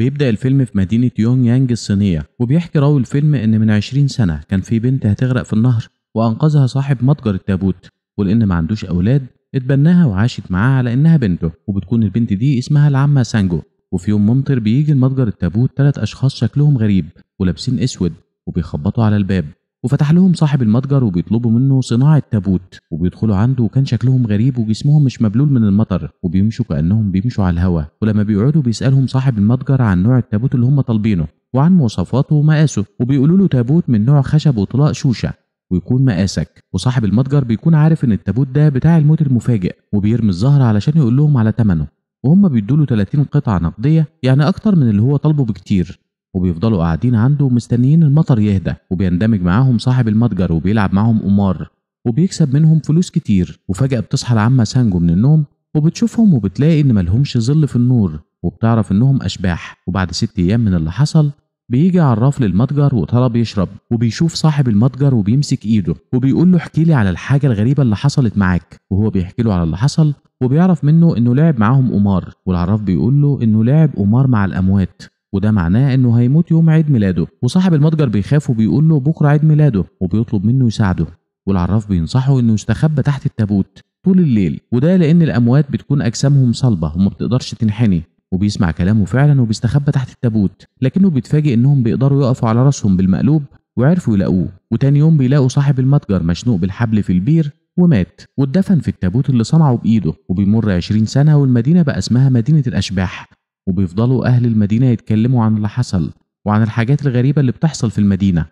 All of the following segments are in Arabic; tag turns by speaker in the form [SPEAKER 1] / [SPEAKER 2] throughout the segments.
[SPEAKER 1] بيبدأ الفيلم في مدينة يونغ يانج الصينية وبيحكي راوي الفيلم إن من 20 سنة كان في بنت هتغرق في النهر وأنقذها صاحب متجر التابوت ولأن ما عندوش أولاد اتبناها وعاشت معاه على إنها بنته وبتكون البنت دي اسمها العمة سانجو وفي يوم ممطر بيجي المتجر التابوت تلات أشخاص شكلهم غريب ولابسين أسود وبيخبطوا على الباب وفتح لهم صاحب المتجر وبيطلبوا منه صناعة تابوت وبيدخلوا عنده وكان شكلهم غريب وجسمهم مش مبلول من المطر وبيمشوا كأنهم بيمشوا على الهوا ولما بيقعدوا بيسألهم صاحب المتجر عن نوع التابوت اللي هم طالبينه وعن مواصفاته ومقاسه وبيقولوا له تابوت من نوع خشب وطلاء شوشة ويكون مقاسك وصاحب المتجر بيكون عارف ان التابوت ده بتاع الموت المفاجئ وبيرمي الزهر علشان يقول لهم على ثمنه وهم بيدوا له 30 قطعة نقدية يعني أكتر من اللي هو طالبه بكتير وبيفضلوا قاعدين عنده مستنيين المطر يهدى وبيندمج معاهم صاحب المتجر وبيلعب معاهم قمار وبيكسب منهم فلوس كتير وفجأة بتصحى العمة سانجو من النوم وبتشوفهم وبتلاقي إن ملهمش ظل في النور وبتعرف إنهم أشباح وبعد ست أيام من اللي حصل بيجي عراف للمتجر وطلب يشرب وبيشوف صاحب المتجر وبيمسك ايده وبيقول له احكي لي على الحاجه الغريبه اللي حصلت معاك وهو بيحكي له على اللي حصل وبيعرف منه انه لعب معاهم قمار والعراف بيقول له انه لعب قمار مع الاموات وده معناه انه هيموت يوم عيد ميلاده وصاحب المتجر بيخاف وبيقول له بكره عيد ميلاده وبيطلب منه يساعده والعراف بينصحه انه يستخبى تحت التابوت طول الليل وده لان الاموات بتكون اجسامهم صلبه وما بتقدرش تنحني وبيسمع كلامه فعلا وبيستخبى تحت التابوت لكنه بيتفاجئ انهم بيقدروا يقفوا على راسهم بالمقلوب وعرفوا يلاقوه وتاني يوم بيلاقوا صاحب المتجر مشنوق بالحبل في البير ومات واتدفن في التابوت اللي صنعه بايده وبيمر 20 سنه والمدينه بقى اسمها مدينه الاشباح وبيفضلوا أهل المدينة يتكلموا عن اللي حصل وعن الحاجات الغريبة اللي بتحصل في المدينة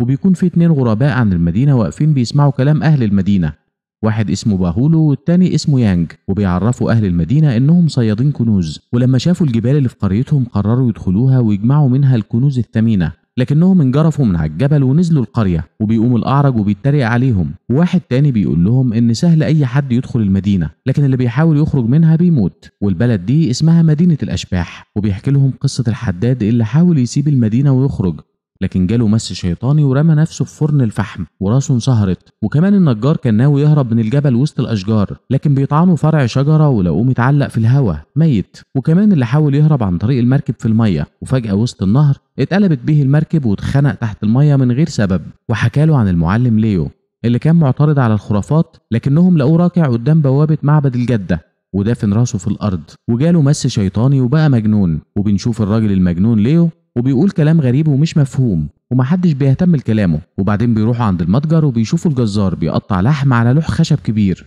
[SPEAKER 1] وبيكون في اتنين غرباء عن المدينة واقفين بيسمعوا كلام أهل المدينة واحد اسمه باهولو والتاني اسمه يانج وبيعرفوا أهل المدينة إنهم صيادين كنوز ولما شافوا الجبال اللي في قريتهم قرروا يدخلوها ويجمعوا منها الكنوز الثمينة لكنهم انجرفوا من على الجبل ونزلوا القرية وبيقوم الأعرج وبيتريق عليهم وواحد تاني بيقول لهم إن سهل أي حد يدخل المدينة لكن اللي بيحاول يخرج منها بيموت والبلد دي اسمها مدينة الأشباح وبيحكي لهم قصة الحداد اللي حاول يسيب المدينة ويخرج لكن جاله مس شيطاني ورمى نفسه في فرن الفحم وراسه انصهرت وكمان النجار كان ناوي يهرب من الجبل وسط الاشجار لكن بيطعنوا فرع شجره ولقوه متعلق في الهوا ميت وكمان اللي حاول يهرب عن طريق المركب في الميه وفجاه وسط النهر اتقلبت بيه المركب واتخنق تحت الميه من غير سبب وحكى له عن المعلم ليو اللي كان معترض على الخرافات لكنهم لقوه راكع قدام بوابه معبد الجده ودافن راسه في الارض وجاله مس شيطاني وبقى مجنون وبنشوف الراجل المجنون ليو وبيقول كلام غريب ومش مفهوم ومحدش بيهتم لكلامه وبعدين بيروحوا عند المتجر وبيشوفوا الجزار بيقطع لحم على لوح خشب كبير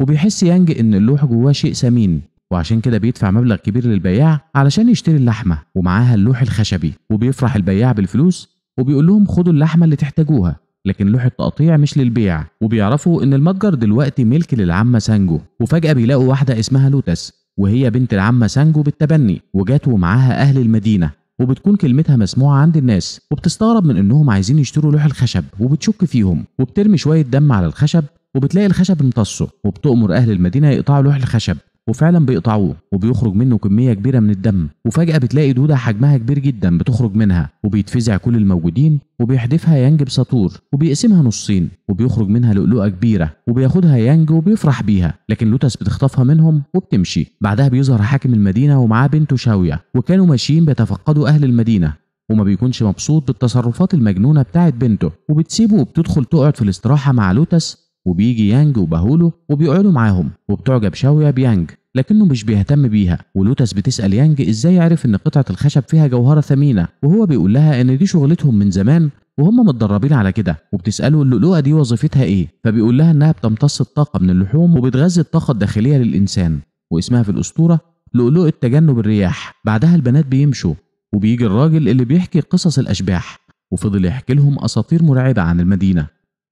[SPEAKER 1] وبيحس يانج ان اللوح جواه شيء ثمين وعشان كده بيدفع مبلغ كبير للبياع علشان يشتري اللحمه ومعاها اللوح الخشبي وبيفرح البياع بالفلوس وبيقول لهم خدوا اللحمه اللي تحتاجوها لكن لوح التقطيع مش للبيع وبيعرفوا ان المتجر دلوقتي ملك للعمه سانجو وفجاه بيلاقوا واحده اسمها لوتس وهي بنت العمه سانجو بالتبني وجات ومعاها اهل المدينه وبتكون كلمتها مسموعه عند الناس وبتستغرب من انهم عايزين يشتروا لوح الخشب وبتشك فيهم وبترمي شويه دم على الخشب وبتلاقي الخشب امتصه وبتأمر أهل المدينة يقطعوا لوح الخشب وفعلا بيقطعوه وبيخرج منه كميه كبيره من الدم وفجاه بتلاقي دوده حجمها كبير جدا بتخرج منها وبيتفزع كل الموجودين وبيحدفها يانج بساطور وبيقسمها نصين وبيخرج منها لؤلؤه كبيره وبياخدها يانج وبيفرح بيها لكن لوتس بتخطفها منهم وبتمشي بعدها بيظهر حاكم المدينه ومعاه بنته شاويه وكانوا ماشيين بيتفقدوا اهل المدينه وما بيكونش مبسوط بالتصرفات المجنونة بتاعت بنته وبتسيبه وبتدخل تقعد في الاستراحة مع لوتس وبيجي يانج وبهولو وبيقعدوا معاهم وبتعجب شاوية بيانج لكنه مش بيهتم بيها ولوتس بتسأل يانج ازاي عرف ان قطعة الخشب فيها جوهرة ثمينة وهو بيقول لها ان دي شغلتهم من زمان وهم متدربين على كده وبتسأله اللؤلؤة دي وظيفتها ايه فبيقول لها انها بتمتص الطاقة من اللحوم وبتغذي الطاقة الداخلية للإنسان واسمها في الأسطورة لؤلؤة تجنب الرياح بعدها البنات بيمشوا وبيجي الراجل اللي بيحكي قصص الأشباح وفضل يحكي لهم أساطير مرعبة عن المدينة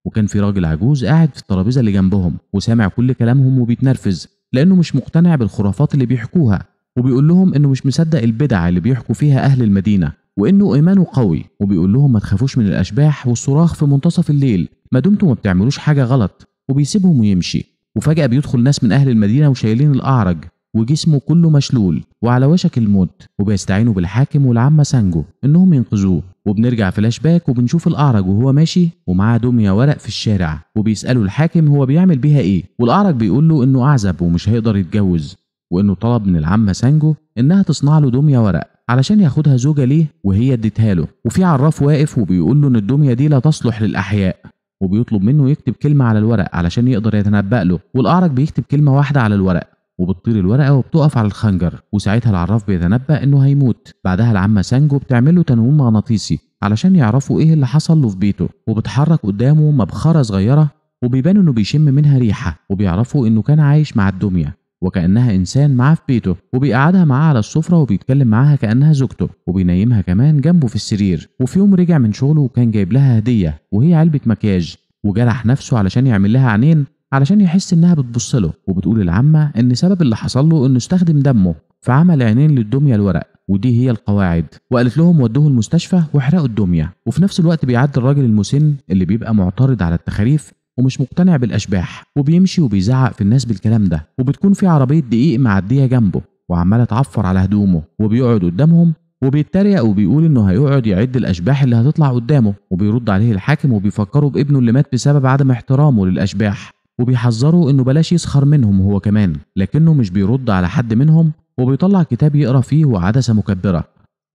[SPEAKER 1] وكان في راجل عجوز قاعد في الترابيزه اللي جنبهم وسامع كل كلامهم وبيتنرفز لانه مش مقتنع بالخرافات اللي بيحكوها وبيقول لهم انه مش مصدق البدع اللي بيحكوا فيها اهل المدينه وانه ايمانه قوي وبيقول لهم ما تخافوش من الاشباح والصراخ في منتصف الليل ما دمتم ما بتعملوش حاجه غلط وبيسيبهم ويمشي وفجاه بيدخل ناس من اهل المدينه وشايلين الاعرج وجسمه كله مشلول وعلى وشك الموت وبيستعينوا بالحاكم والعمة سانجو إنهم ينقذوه وبنرجع فلاش باك وبنشوف الأعرج وهو ماشي ومعاه دمية ورق في الشارع وبيسأله الحاكم هو بيعمل بيها إيه والأعرج بيقول له إنه أعزب ومش هيقدر يتجوز وإنه طلب من العمة سانجو إنها تصنع له دمية ورق علشان ياخدها زوجة ليه وهي اديتها له وفي عراف واقف وبيقول له إن الدمية دي لا تصلح للأحياء وبيطلب منه يكتب كلمة على الورق علشان يقدر يتنبأ له والأعرج بيكتب كلمة واحدة على الورق وبتطير الورقه وبتقف على الخنجر وساعتها العراف بيتنبأ انه هيموت بعدها العمه سانجو بتعمل له تنويم مغناطيسي علشان يعرفوا ايه اللي حصل له في بيته وبتحرك قدامه مبخره صغيره وبيبان انه بيشم منها ريحه وبيعرفوا انه كان عايش مع الدميه وكأنها إنسان معاه في بيته وبيقعدها معاه على السفرة وبيتكلم معاها كأنها زوجته وبينيمها كمان جنبه في السرير وفي يوم رجع من شغله وكان جايب لها هدية وهي علبة مكياج وجرح نفسه علشان يعمل لها عينين علشان يحس انها بتبص له وبتقول العمة ان سبب اللي حصل له انه استخدم دمه فعمل عينين للدميه الورق ودي هي القواعد وقالت لهم ودوه المستشفى واحرقوا الدميه وفي نفس الوقت بيعدي الراجل المسن اللي بيبقى معترض على التخاريف ومش مقتنع بالاشباح وبيمشي وبيزعق في الناس بالكلام ده وبتكون في عربيه دقيق معديه جنبه وعماله تعفر على هدومه وبيقعد قدامهم وبيتريق وبيقول انه هيقعد يعد الاشباح اللي هتطلع قدامه وبيرد عليه الحاكم وبيفكره بابنه اللي مات بسبب عدم احترامه للاشباح وبيحذره انه بلاش يسخر منهم هو كمان لكنه مش بيرد على حد منهم وبيطلع كتاب يقرا فيه وعدسه مكبره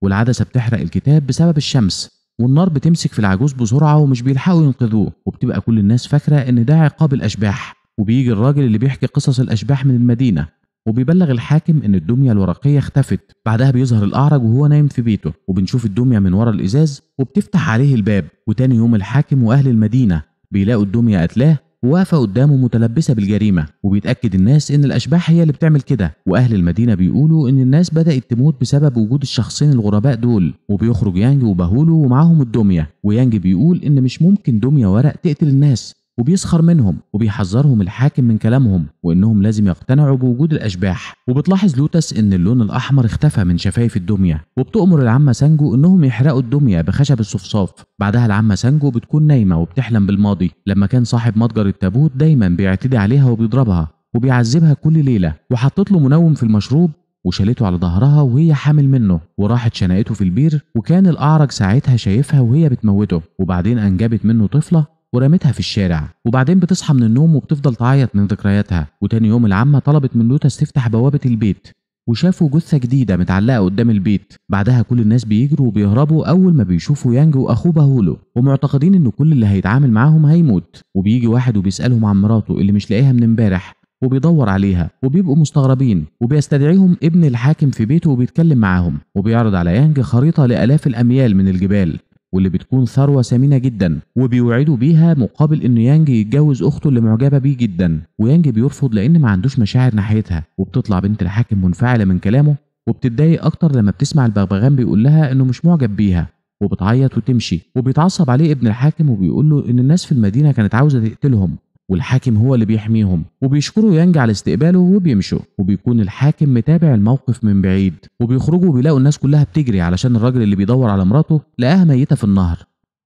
[SPEAKER 1] والعدسه بتحرق الكتاب بسبب الشمس والنار بتمسك في العجوز بسرعه ومش بيلحقوا ينقذوه وبتبقى كل الناس فاكره ان ده عقاب الاشباح وبيجي الراجل اللي بيحكي قصص الاشباح من المدينه وبيبلغ الحاكم ان الدميه الورقيه اختفت بعدها بيظهر الاعرج وهو نايم في بيته وبنشوف الدميه من ورا الازاز وبتفتح عليه الباب وتاني يوم الحاكم واهل المدينه بيلاقوا الدميه قتلاه واقفه قدامه متلبسه بالجريمه وبيتاكد الناس ان الاشباح هي اللي بتعمل كده واهل المدينه بيقولوا ان الناس بدات تموت بسبب وجود الشخصين الغرباء دول وبيخرج يانج وبهولو ومعاهم الدميه ويانج بيقول ان مش ممكن دميه ورق تقتل الناس وبيسخر منهم وبيحذرهم الحاكم من كلامهم وانهم لازم يقتنعوا بوجود الاشباح وبتلاحظ لوتس ان اللون الاحمر اختفى من شفايف الدميه وبتامر العمه سانجو انهم يحرقوا الدميه بخشب الصفصاف بعدها العمه سانجو بتكون نايمه وبتحلم بالماضي لما كان صاحب متجر التابوت دايما بيعتدي عليها وبيضربها وبيعذبها كل ليله وحطت له منوم في المشروب وشالته على ظهرها وهي حامل منه وراحت شنقته في البير وكان الأعرج ساعتها شايفها وهي بتموته وبعدين أنجبت منه طفلة ورمتها في الشارع وبعدين بتصحى من النوم وبتفضل تعيط من ذكرياتها وتاني يوم العمة طلبت من لوتس تفتح بوابة البيت وشافوا جثة جديدة متعلقة قدام البيت بعدها كل الناس بيجروا وبيهربوا أول ما بيشوفوا يانج وأخوه بهولو ومعتقدين إن كل اللي هيتعامل معاهم هيموت وبيجي واحد وبيسألهم عن مراته اللي مش لاقيها من امبارح وبيدور عليها وبيبقوا مستغربين وبيستدعيهم ابن الحاكم في بيته وبيتكلم معاهم وبيعرض على يانج خريطة لآلاف الأميال من الجبال واللي بتكون ثروة ثمينة جدا وبيوعدوا بيها مقابل إن يانج يتجوز أخته اللي معجبة بيه جدا ويانج بيرفض لأن ما عندوش مشاعر ناحيتها وبتطلع بنت الحاكم منفعلة من كلامه وبتتضايق أكتر لما بتسمع البغبغان بيقول لها إنه مش معجب بيها وبتعيط وتمشي وبيتعصب عليه ابن الحاكم وبيقول له إن الناس في المدينة كانت عاوزة تقتلهم والحاكم هو اللي بيحميهم وبيشكروا يانج على استقباله وبيمشوا وبيكون الحاكم متابع الموقف من بعيد وبيخرجوا بيلاقوا الناس كلها بتجري علشان الراجل اللي بيدور على مراته لقاها ميتة في النهر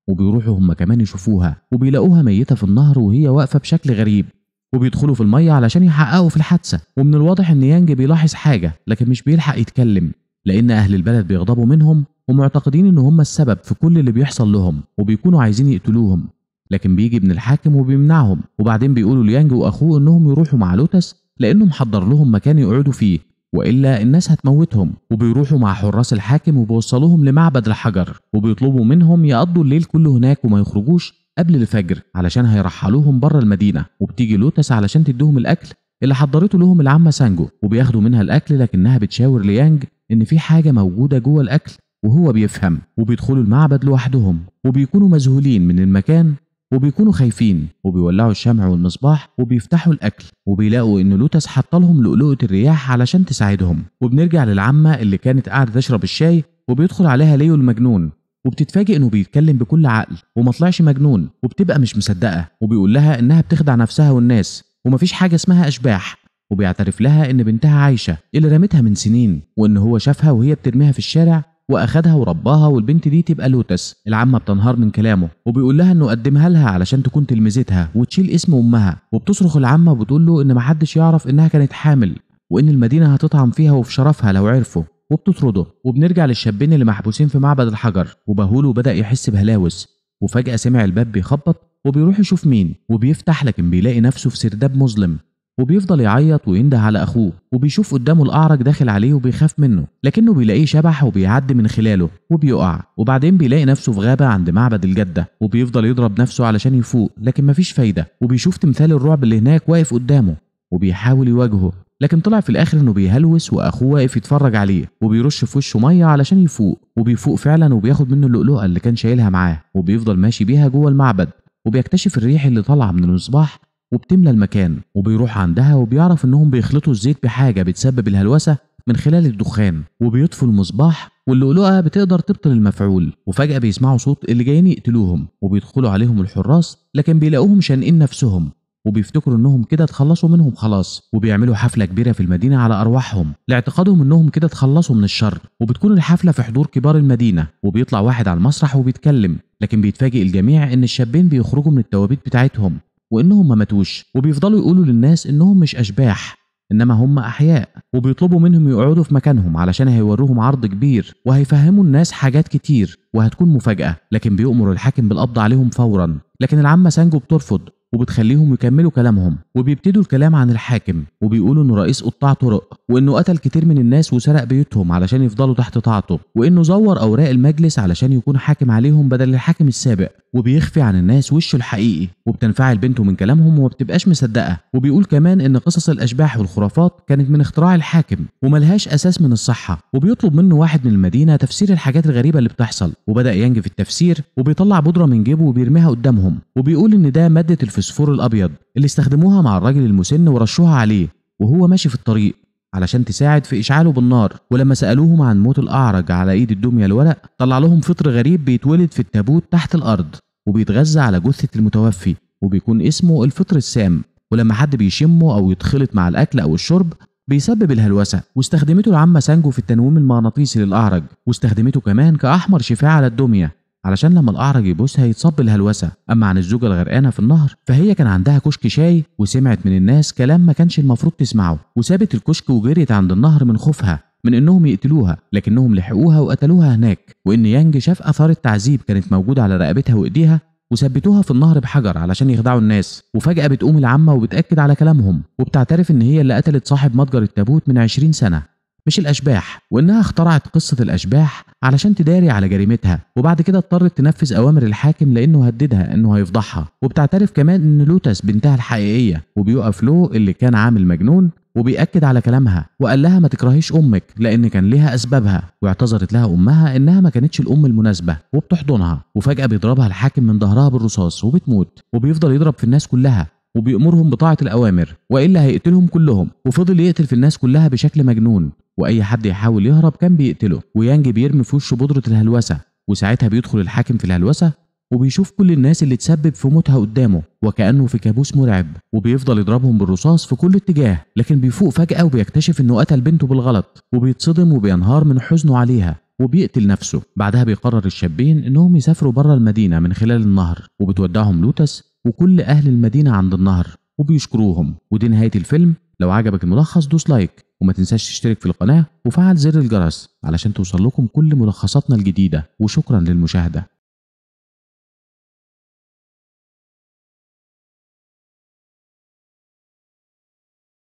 [SPEAKER 1] وبيروحوا هم كمان يشوفوها وبيلاقوها ميتة في النهر وهي واقفة بشكل غريب وبيدخلوا في المية علشان يحققوا في الحادثة ومن الواضح إن يانج بيلاحظ حاجة لكن مش بيلحق يتكلم لأن أهل البلد بيغضبوا منهم ومعتقدين إن هم السبب في كل اللي بيحصل لهم وبيكونوا عايزين يقتلوهم لكن بيجي ابن الحاكم وبيمنعهم وبعدين بيقولوا ليانج واخوه انهم يروحوا مع لوتس لانه محضر لهم مكان يقعدوا فيه والا الناس هتموتهم وبيروحوا مع حراس الحاكم وبيوصلوهم لمعبد الحجر وبيطلبوا منهم يقضوا الليل كله هناك وما يخرجوش قبل الفجر علشان هيرحلوهم بره المدينه وبتيجي لوتس علشان تديهم الاكل اللي حضرته لهم العمه سانجو وبياخدوا منها الاكل لكنها بتشاور ليانج ان في حاجه موجوده جوه الاكل وهو بيفهم وبيدخلوا المعبد لوحدهم وبيكونوا مذهولين من المكان وبيكونوا خايفين وبيولعوا الشمع والمصباح وبيفتحوا الاكل وبيلاقوا ان لوتس حط لهم لؤلؤه الرياح علشان تساعدهم وبنرجع للعمه اللي كانت قاعده تشرب الشاي وبيدخل عليها ليو المجنون وبتتفاجئ انه بيتكلم بكل عقل وما طلعش مجنون وبتبقى مش مصدقه وبيقول لها انها بتخدع نفسها والناس ومفيش حاجه اسمها اشباح وبيعترف لها ان بنتها عايشه اللي رمتها من سنين وان هو شافها وهي بترميها في الشارع واخدها ورباها والبنت دي تبقى لوتس العمه بتنهار من كلامه وبيقول لها انه قدمها لها علشان تكون تلمذتها وتشيل اسم امها وبتصرخ العمه وبتقول له ان محدش يعرف انها كانت حامل وان المدينه هتطعم فيها وفي شرفها لو عرفوا وبتطرده وبنرجع للشابين اللي محبوسين في معبد الحجر وبهوله بدا يحس بهلاوس وفجاه سمع الباب بيخبط وبيروح يشوف مين وبيفتح لكن بيلاقي نفسه في سرداب مظلم وبيفضل يعيط وينده على اخوه وبيشوف قدامه الاعرج داخل عليه وبيخاف منه لكنه بيلاقيه شبح وبيعدي من خلاله وبيقع وبعدين بيلاقي نفسه في غابه عند معبد الجده وبيفضل يضرب نفسه علشان يفوق لكن مفيش فايده وبيشوف تمثال الرعب اللي هناك واقف قدامه وبيحاول يواجهه لكن طلع في الاخر انه بيهلوس واخوه واقف يتفرج عليه وبيرش في وشه ميه علشان يفوق وبيفوق فعلا وبياخد منه اللؤلؤه اللي كان شايلها معاه وبيفضل ماشي بيها جوه المعبد وبيكتشف الريح اللي طالعه من المصباح وبتملى المكان وبيروح عندها وبيعرف انهم بيخلطوا الزيت بحاجه بتسبب الهلوسه من خلال الدخان وبيطفوا المصباح واللؤلؤه بتقدر تبطل المفعول وفجاه بيسمعوا صوت اللي جايين يقتلوهم وبيدخلوا عليهم الحراس لكن بيلاقوهم شانقين نفسهم وبيفتكروا انهم كده اتخلصوا منهم خلاص وبيعملوا حفله كبيره في المدينه على ارواحهم لاعتقادهم انهم كده اتخلصوا من الشر وبتكون الحفله في حضور كبار المدينه وبيطلع واحد على المسرح وبيتكلم لكن بيتفاجئ الجميع ان الشابين بيخرجوا من التوابيت بتاعتهم وانهم ما ماتوش وبيفضلوا يقولوا للناس انهم مش اشباح انما هم احياء وبيطلبوا منهم يقعدوا في مكانهم علشان هيوروهم عرض كبير وهيفهموا الناس حاجات كتير وهتكون مفاجاه لكن بيؤمر الحاكم بالقبض عليهم فورا لكن العمه سانجو بترفض وبتخليهم يكملوا كلامهم وبيبتدوا الكلام عن الحاكم وبيقولوا انه رئيس قطاع طرق وانه قتل كتير من الناس وسرق بيوتهم علشان يفضلوا تحت طاعته وانه زور اوراق المجلس علشان يكون حاكم عليهم بدل الحاكم السابق وبيخفي عن الناس وشه الحقيقي وبتنفعل بنته من كلامهم وما بتبقاش مصدقه وبيقول كمان ان قصص الاشباح والخرافات كانت من اختراع الحاكم وملهاش اساس من الصحه وبيطلب منه واحد من المدينه تفسير الحاجات الغريبه اللي بتحصل وبدا ينجف التفسير وبيطلع بودره من جيبه وبيرميها قدامهم وبيقول ان ده ماده الفسفور الابيض اللي استخدموها مع الراجل المسن ورشوها عليه وهو ماشي في الطريق علشان تساعد في اشعاله بالنار ولما سالوهم عن موت الاعرج على ايد الدميه الورق طلع لهم فطر غريب بيتولد في التابوت تحت الارض وبيتغذى على جثه المتوفي وبيكون اسمه الفطر السام ولما حد بيشمه او يتخلط مع الاكل او الشرب بيسبب الهلوسه واستخدمته العمه سانجو في التنويم المغناطيسي للاعرج واستخدمته كمان كاحمر شفاء على الدميه علشان لما الاعرج يبوسها يتصب الهلوسه اما عن الزوجه الغرقانه في النهر فهي كان عندها كشك شاي وسمعت من الناس كلام ما كانش المفروض تسمعه وسابت الكشك وجريت عند النهر من خوفها من انهم يقتلوها لكنهم لحقوها وقتلوها هناك وان يانج شاف اثار التعذيب كانت موجوده على رقبتها وايديها وثبتوها في النهر بحجر علشان يخدعوا الناس وفجأة بتقوم العمة وبتأكد على كلامهم وبتعترف إن هي اللي قتلت صاحب متجر التابوت من 20 سنة مش الأشباح وإنها اخترعت قصة الأشباح علشان تداري على جريمتها وبعد كده اضطرت تنفذ أوامر الحاكم لأنه هددها إنه هيفضحها وبتعترف كمان إن لوتس بنتها الحقيقية وبيقف له اللي كان عامل مجنون وبيأكد على كلامها وقال لها ما تكرهيش أمك لأن كان لها أسبابها واعتذرت لها أمها إنها ما كانتش الأم المناسبة وبتحضنها وفجأة بيضربها الحاكم من ظهرها بالرصاص وبتموت وبيفضل يضرب في الناس كلها وبيأمرهم بطاعة الأوامر وإلا هيقتلهم كلهم وفضل يقتل في الناس كلها بشكل مجنون واي حد يحاول يهرب كان بيقتله ويانج بيرمي في وشه بودره الهلوسه وساعتها بيدخل الحاكم في الهلوسه وبيشوف كل الناس اللي تسبب في موتها قدامه وكانه في كابوس مرعب وبيفضل يضربهم بالرصاص في كل اتجاه لكن بيفوق فجاه وبيكتشف انه قتل بنته بالغلط وبيتصدم وبينهار من حزنه عليها وبيقتل نفسه بعدها بيقرر الشابين انهم يسافروا بره المدينه من خلال النهر وبتودعهم لوتس وكل اهل المدينه عند النهر وبيشكروهم ودي نهايه الفيلم لو عجبك الملخص دوس لايك وما تنساش تشترك في القناة وفعل زر الجرس علشان توصل لكم كل ملخصاتنا الجديدة وشكرا للمشاهدة